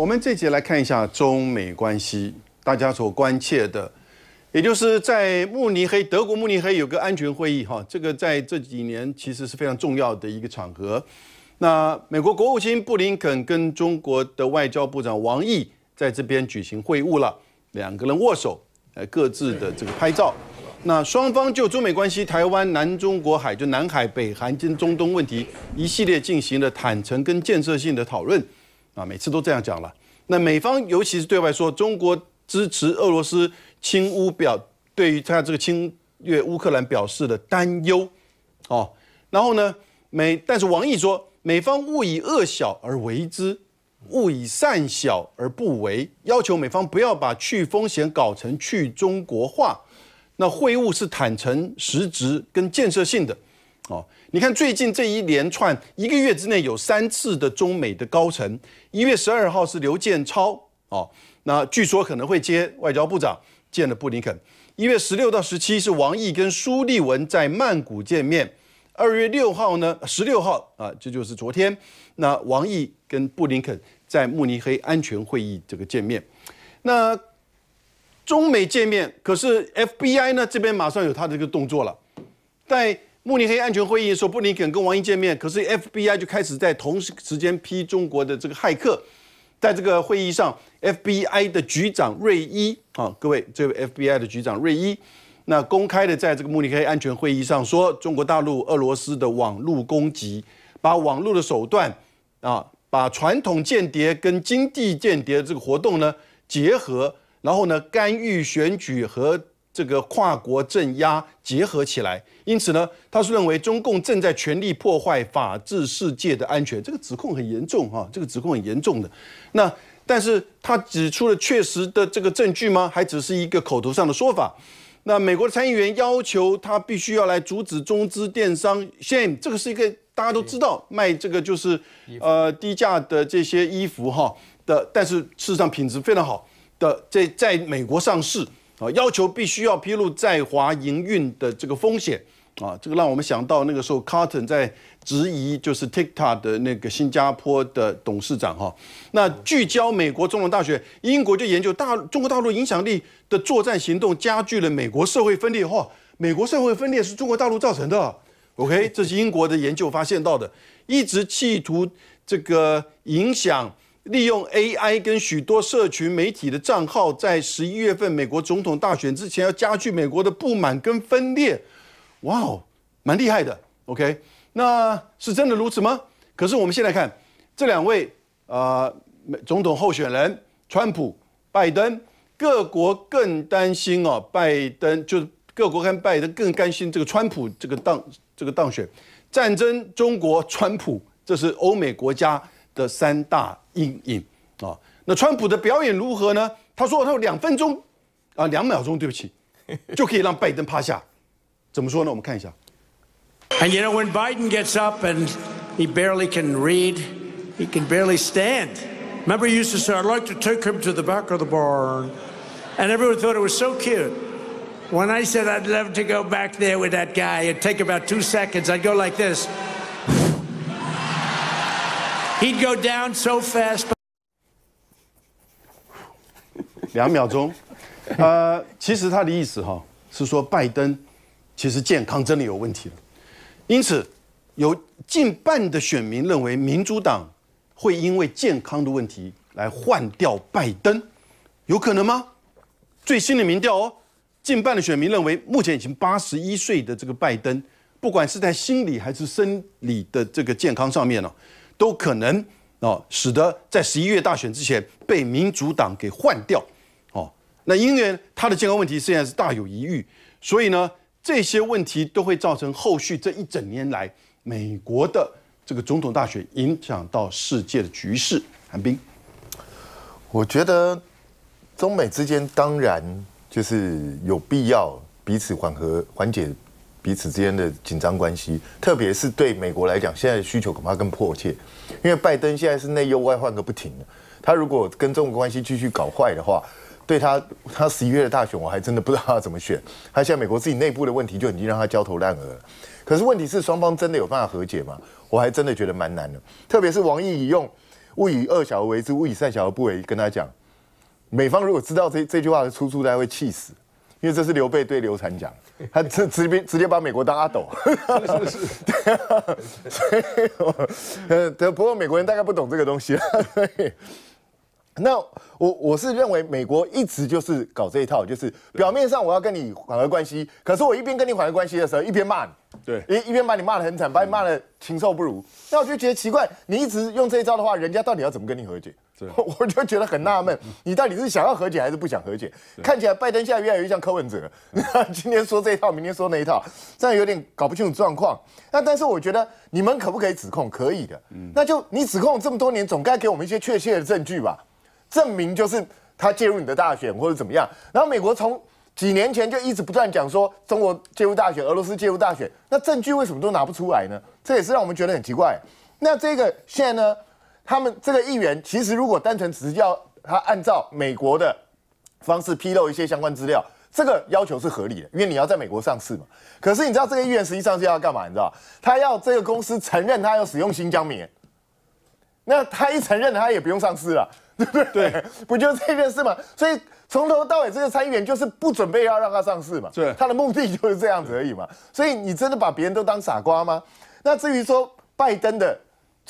我们这节来看一下中美关系，大家所关切的，也就是在慕尼黑，德国慕尼黑有个安全会议哈，这个在这几年其实是非常重要的一个场合。那美国国务卿布林肯跟中国的外交部长王毅在这边举行会晤了，两个人握手，呃，各自的这个拍照。那双方就中美关系、台湾、南中国海、就南海、北韩跟中东问题一系列进行了坦诚跟建设性的讨论，啊，每次都这样讲了。那美方尤其是对外说中国支持俄罗斯侵乌表，对于他这个侵略乌克兰表示了担忧，哦，然后呢，美但是王毅说，美方勿以恶小而为之，勿以善小而不为，要求美方不要把去风险搞成去中国化，那会晤是坦诚、实质跟建设性的。哦，你看最近这一连串一个月之内有三次的中美的高层，一月十二号是刘建超哦，那据说可能会接外交部长见了布林肯。一月十六到十七是王毅跟苏利文在曼谷见面，二月六号呢，十六号啊，这就是昨天，那王毅跟布林肯在慕尼黑安全会议这个见面，那中美见面，可是 FBI 呢这边马上有他的一个动作了，在。慕尼黑安全会议说，布林肯跟王毅见面，可是 FBI 就开始在同时时间批中国的这个骇客。在这个会议上，FBI 的局长瑞伊啊，各位这位 FBI 的局长瑞伊，那公开的在这个慕尼黑安全会议上说，中国大陆、俄罗斯的网络攻击，把网络的手段啊，把传统间谍跟经济间谍的这个活动呢结合，然后呢干预选举和。这个跨国镇压结合起来，因此呢，他是认为中共正在全力破坏法治世界的安全，这个指控很严重哈，这个指控很严重的。那但是他指出了确实的这个证据吗？还只是一个口头上的说法。那美国的参议员要求他必须要来阻止中资电商，Sham，这个是一个大家都知道卖这个就是呃低价的这些衣服哈的，但是事实上品质非常好的，在在美国上市。啊，要求必须要披露在华营运的这个风险，啊，这个让我们想到那个时候，Carton 在质疑就是 TikTok 的那个新加坡的董事长哈。那聚焦美国中文大学，英国就研究大中国大陆影响力的作战行动，加剧了美国社会分裂。嚯，美国社会分裂是中国大陆造成的。OK，这是英国的研究发现到的，一直企图这个影响。利用 AI 跟许多社群媒体的账号，在十一月份美国总统大选之前，要加剧美国的不满跟分裂。哇哦，蛮厉害的，OK？那是真的如此吗？可是我们现在看这两位啊，总统候选人川普、拜登。各国更担心哦，拜登就是各国跟拜登更担心这个川普这个当这个当选战争中国川普，这是欧美国家的三大。阴影啊。那川普的表演如何呢？他说他有两分钟啊，两秒钟，对不起，就可以让拜登趴下。怎么说呢？我们看一下。And you know when Biden gets up and he barely can read, he can barely stand. Remember, he used to say, "I'd like to take him to the back of the barn," and everyone thought it was so cute. When I said I'd love to go back there with that guy, it'd take about two seconds. I'd go like this. He'd go down so fast. 两秒钟。呃，其实他的意思哈是说，拜登其实健康真的有问题了。因此，有近半的选民认为民主党会因为健康的问题来换掉拜登，有可能吗？最新的民调哦，近半的选民认为，目前已经八十一岁的这个拜登，不管是在心理还是生理的这个健康上面呢。都可能哦，使得在十一月大选之前被民主党给换掉，哦，那因为他的健康问题，实际上是大有疑虑，所以呢，这些问题都会造成后续这一整年来美国的这个总统大选影响到世界的局势。韩冰，我觉得中美之间当然就是有必要彼此缓和缓解。彼此之间的紧张关系，特别是对美国来讲，现在的需求恐怕更迫切。因为拜登现在是内忧外患个不停，他如果跟中国关系继续搞坏的话，对他他十一月的大选，我还真的不知道他怎么选。他现在美国自己内部的问题就已经让他焦头烂额。了。可是问题是，双方真的有办法和解吗？我还真的觉得蛮难的。特别是王毅已用“勿以恶小而为之，勿以善小而不为”跟他讲，美方如果知道这这句话的出处，大家会气死。因为这是刘备对刘禅讲，他直直接直接把美国当阿斗，是是是，对，呃，不过美国人大概不懂这个东西，所以，那我我是认为美国一直就是搞这一套，就是表面上我要跟你缓和关系，可是我一边跟你缓和关系的时候，一边骂你，对，一一边把你骂得很惨，把你骂得禽兽不如，那我就觉得奇怪，你一直用这一招的话，人家到底要怎么跟你和解？我就觉得很纳闷，你到底是想要和解还是不想和解？看起来拜登现在越来越像柯文哲，今天说这一套，明天说那一套，这样有点搞不清楚状况。那但是我觉得你们可不可以指控？可以的。那就你指控这么多年，总该给我们一些确切的证据吧，证明就是他介入你的大选或者怎么样。然后美国从几年前就一直不断讲说中国介入大选、俄罗斯介入大选，那证据为什么都拿不出来呢？这也是让我们觉得很奇怪。那这个现在呢？他们这个议员其实如果单纯只是要他按照美国的方式披露一些相关资料，这个要求是合理的，因为你要在美国上市嘛。可是你知道这个议员实际上是要干嘛？你知道他要这个公司承认他要使用新疆棉。那他一承认，他也不用上市了，对不对？对，不就这件事吗？所以从头到尾这个参议员就是不准备要让他上市嘛。对，他的目的就是这样子而已嘛。所以你真的把别人都当傻瓜吗？那至于说拜登的。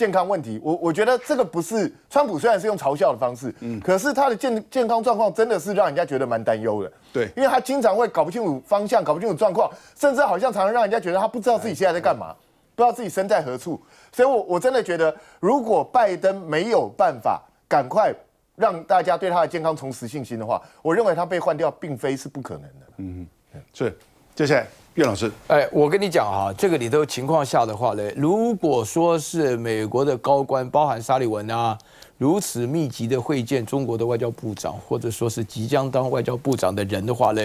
健康问题，我我觉得这个不是川普，虽然是用嘲笑的方式，嗯，可是他的健健康状况真的是让人家觉得蛮担忧的。对，因为他经常会搞不清楚方向，搞不清楚状况，甚至好像常常让人家觉得他不知道自己现在在干嘛，不知道自己身在何处。所以我我真的觉得，如果拜登没有办法赶快让大家对他的健康重拾信心的话，我认为他被换掉并非是不可能的。嗯，是，接下来。岳老师，哎，我跟你讲哈，这个里头情况下的话呢，如果说是美国的高官，包含沙利文啊。如此密集的会见中国的外交部长，或者说是即将当外交部长的人的话呢，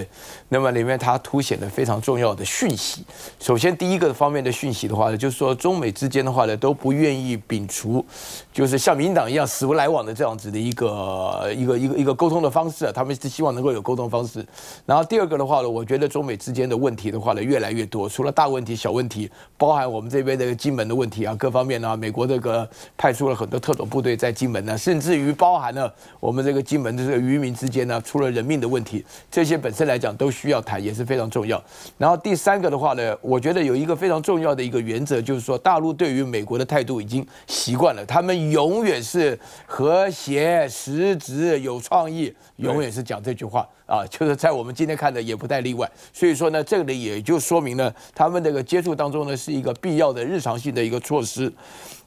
那么里面它凸显的非常重要的讯息。首先第一个方面的讯息的话呢，就是说中美之间的话呢都不愿意摒除，就是像民党一样死不来往的这样子的一个一个一个一个沟通的方式，他们是希望能够有沟通方式。然后第二个的话呢，我觉得中美之间的问题的话呢越来越多，除了大问题小问题，包含我们这边的金门的问题啊，各方面啊，美国这个派出了很多特种部队在金门。那甚至于包含了我们这个金门的这个渔民之间呢，出了人命的问题，这些本身来讲都需要谈，也是非常重要。然后第三个的话呢，我觉得有一个非常重要的一个原则，就是说大陆对于美国的态度已经习惯了，他们永远是和谐、实质、有创意，永远是讲这句话啊，就是在我们今天看的也不太例外。所以说呢，这个呢也就说明了他们这个接触当中呢是一个必要的日常性的一个措施。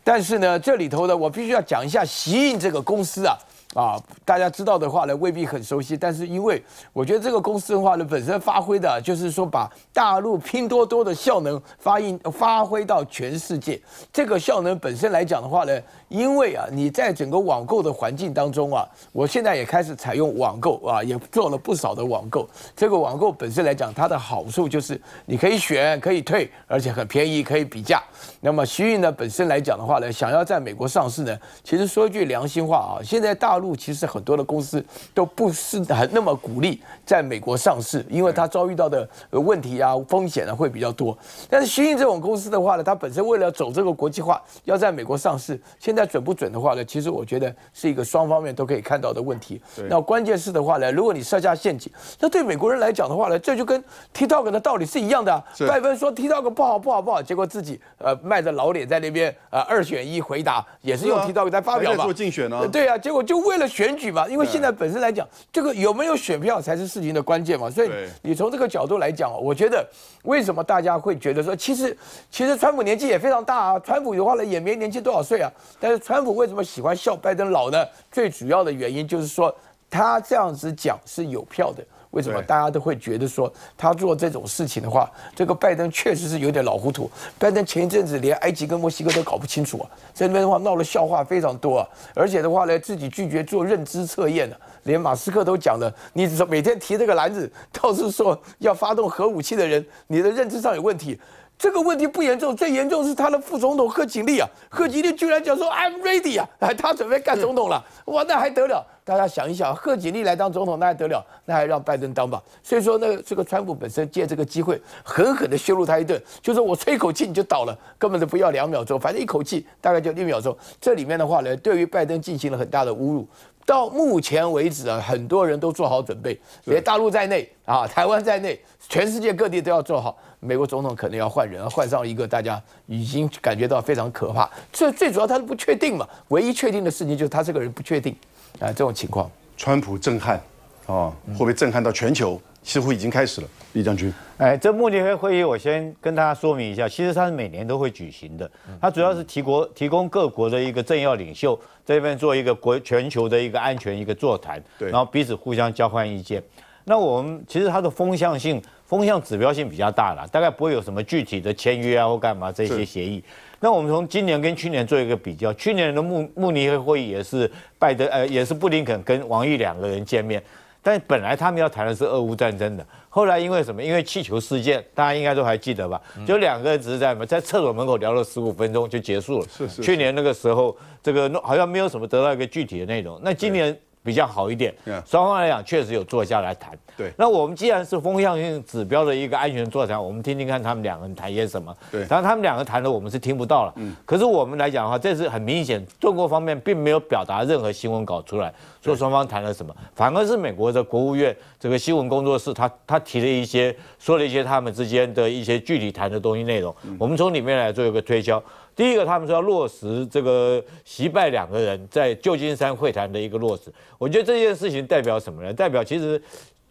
但是呢，这里头呢，我必须要讲一下习印这个公司啊，啊，大家知道的话呢，未必很熟悉。但是因为我觉得这个公司的话呢，本身发挥的就是说把大陆拼多多的效能发印发挥到全世界。这个效能本身来讲的话呢，因为啊，你在整个网购的环境当中啊，我现在也开始采用网购啊，也做了不少的网购。这个网购本身来讲，它的好处就是你可以选，可以退，而且很便宜，可以比价。那么徐逸呢，本身来讲的话呢，想要在美国上市呢，其实说句良心话啊，现在大陆其实很多的公司都不是很那么鼓励在美国上市，因为它遭遇到的问题啊、风险呢会比较多。但是徐逸这种公司的话呢，它本身为了走这个国际化，要在美国上市，现在准不准的话呢，其实我觉得是一个双方面都可以看到的问题。那关键是的话呢，如果你设下陷阱，那对美国人来讲的话呢，这就跟 TikTok 的道理是一样的。拜登说 TikTok 不好不好不好，结果自己呃。卖着老脸在那边啊，二选一回答也是用提刀在发表吧？做竞选呢？对啊，结果就为了选举嘛，因为现在本身来讲，这个有没有选票才是事情的关键嘛。所以你从这个角度来讲，我觉得为什么大家会觉得说，其实其实川普年纪也非常大啊，川普的话呢也没年纪多少岁啊，但是川普为什么喜欢笑拜登老呢？最主要的原因就是说他这样子讲是有票的。为什么大家都会觉得说他做这种事情的话，这个拜登确实是有点老糊涂。拜登前一阵子连埃及跟墨西哥都搞不清楚啊，在那边的话闹了笑话非常多啊。而且的话呢，自己拒绝做认知测验啊。连马斯克都讲了，你每天提这个篮子，到处说要发动核武器的人，你的认知上有问题。这个问题不严重，最严重是他的副总统贺锦丽啊，贺锦丽居然讲说 I'm ready 啊，他准备干总统了，哇，那还得了。大家想一想，贺锦丽来当总统那还得了？那还让拜登当吧？所以说，那这个川普本身借这个机会狠狠地羞辱他一顿，就是我吹口气你就倒了，根本就不要两秒钟，反正一口气大概就一秒钟。这里面的话呢，对于拜登进行了很大的侮辱。到目前为止啊，很多人都做好准备，连大陆在内啊，台湾在内，全世界各地都要做好。美国总统可能要换人，换上一个大家已经感觉到非常可怕。最最主要他是不确定嘛，唯一确定的事情就是他这个人不确定。啊，这种情况，川普震撼，啊，会不会震撼到全球。似乎已经开始了，李将军。哎，这慕尼黑会议我先跟大家说明一下，其实它是每年都会举行的，它主要是提国提供各国的一个政要领袖在这边做一个国全球的一个安全一个座谈，对，然后彼此互相交换意见。那我们其实它的风向性、风向指标性比较大了，大概不会有什么具体的签约啊或干嘛这些协议。那我们从今年跟去年做一个比较，去年的慕慕尼黑会议也是拜登，呃，也是布林肯跟王毅两个人见面。但本来他们要谈的是俄乌战争的，后来因为什么？因为气球事件，大家应该都还记得吧？就两个人只是在什么，在厕所门口聊了十五分钟就结束了。是是。去年那个时候，这个好像没有什么得到一个具体的内容。那今年。比较好一点，双方来讲确实有坐下来谈。对，那我们既然是风向性指标的一个安全座谈，我们听听看他们两个人谈些什么。对，当然他们两个谈的我们是听不到了。嗯，可是我们来讲的话，这是很明显，中国方面并没有表达任何新闻稿出来，说双方谈了什么，反而是美国的国务院这个新闻工作室，他他提了一些，说了一些他们之间的一些具体谈的东西内容。我们从里面来做一个推敲。第一个，他们说要落实这个习拜两个人在旧金山会谈的一个落实。我觉得这件事情代表什么呢？代表其实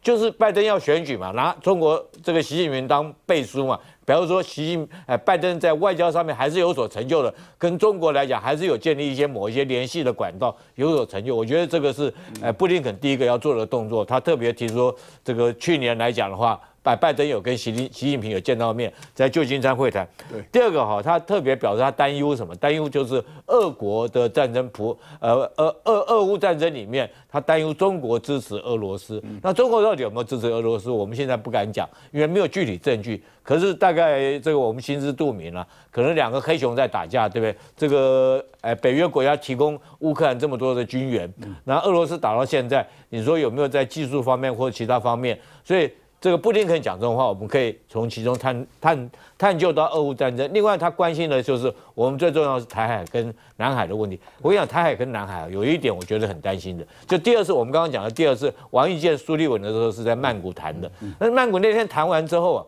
就是拜登要选举嘛，拿中国这个习近平当背书嘛。比方说，习哎拜登在外交上面还是有所成就的，跟中国来讲还是有建立一些某一些联系的管道有所成就。我觉得这个是呃，布林肯第一个要做的动作，他特别提出这个去年来讲的话。拜登有跟习习习近平有见到面，在旧金山会谈。对，第二个哈，他特别表示他担忧什么？担忧就是俄国的战争，普呃，俄俄俄乌战争里面，他担忧中国支持俄罗斯。那中国到底有没有支持俄罗斯？我们现在不敢讲，因为没有具体证据。可是大概这个我们心知肚明了，可能两个黑熊在打架，对不对？这个哎，北约国家提供乌克兰这么多的军援，那俄罗斯打到现在，你说有没有在技术方面或其他方面？所以。这个布林肯讲这种话，我们可以从其中探探探究到俄乌战争。另外，他关心的就是我们最重要是台海跟南海的问题。我跟你讲，台海跟南海啊，有一点我觉得很担心的，就第二次我们刚刚讲的第二次王毅见苏立文的时候是在曼谷谈的。那曼谷那天谈完之后啊，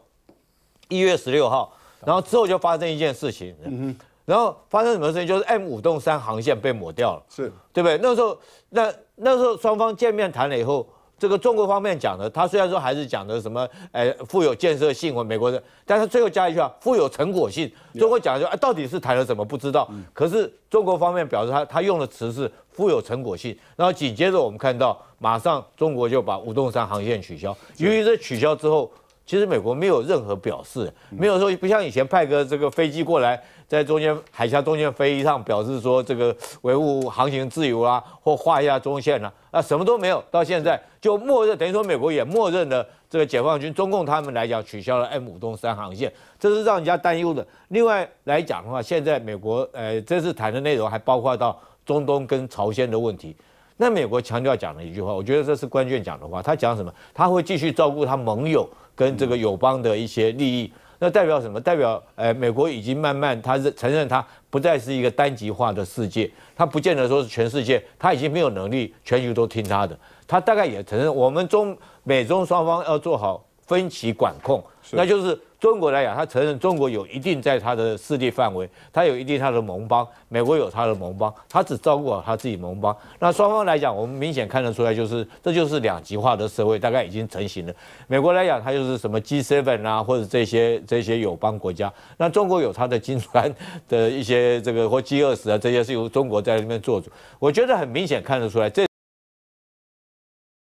一月十六号，然后之后就发生一件事情。嗯然后发生什么事情？就是 M 五栋三航线被抹掉了。是。对不对？那时候，那那时候双方见面谈了以后。这个中国方面讲的，他虽然说还是讲的什么，哎，富有建设性或美国的，但是最后加一句啊，富有成果性。中国讲的，啊，到底是谈了什么不知道，可是中国方面表示他他用的词是富有成果性，然后紧接着我们看到，马上中国就把武洞山航线取消。由于这取消之后。其实美国没有任何表示，没有说不像以前派个这个飞机过来，在中间海峡中间飞一趟，表示说这个维护航行自由啊，或画一下中线啊，啊什么都没有。到现在就默认，等于说美国也默认了这个解放军、中共他们来讲取消了 M 五东三航线，这是让人家担忧的。另外来讲的话，现在美国呃这次谈的内容还包括到中东跟朝鲜的问题。那美国强调讲了一句话，我觉得这是关键讲的话。他讲什么？他会继续照顾他盟友跟这个友邦的一些利益。那代表什么？代表诶，美国已经慢慢他认承认，他不再是一个单极化的世界。他不见得说是全世界，他已经没有能力全球都听他的。他大概也承认，我们中美中双方要做好。分歧管控，那就是中国来讲，他承认中国有一定在他的势力范围，他有一定他的盟邦，美国有他的盟邦，他只照顾好他自己盟邦。那双方来讲，我们明显看得出来，就是这就是两极化的社会，大概已经成型了。美国来讲，他就是什么 G7 啊，或者这些这些友邦国家。那中国有他的金砖的一些这个或 g 二十啊，这些是由中国在那边做主。我觉得很明显看得出来，这。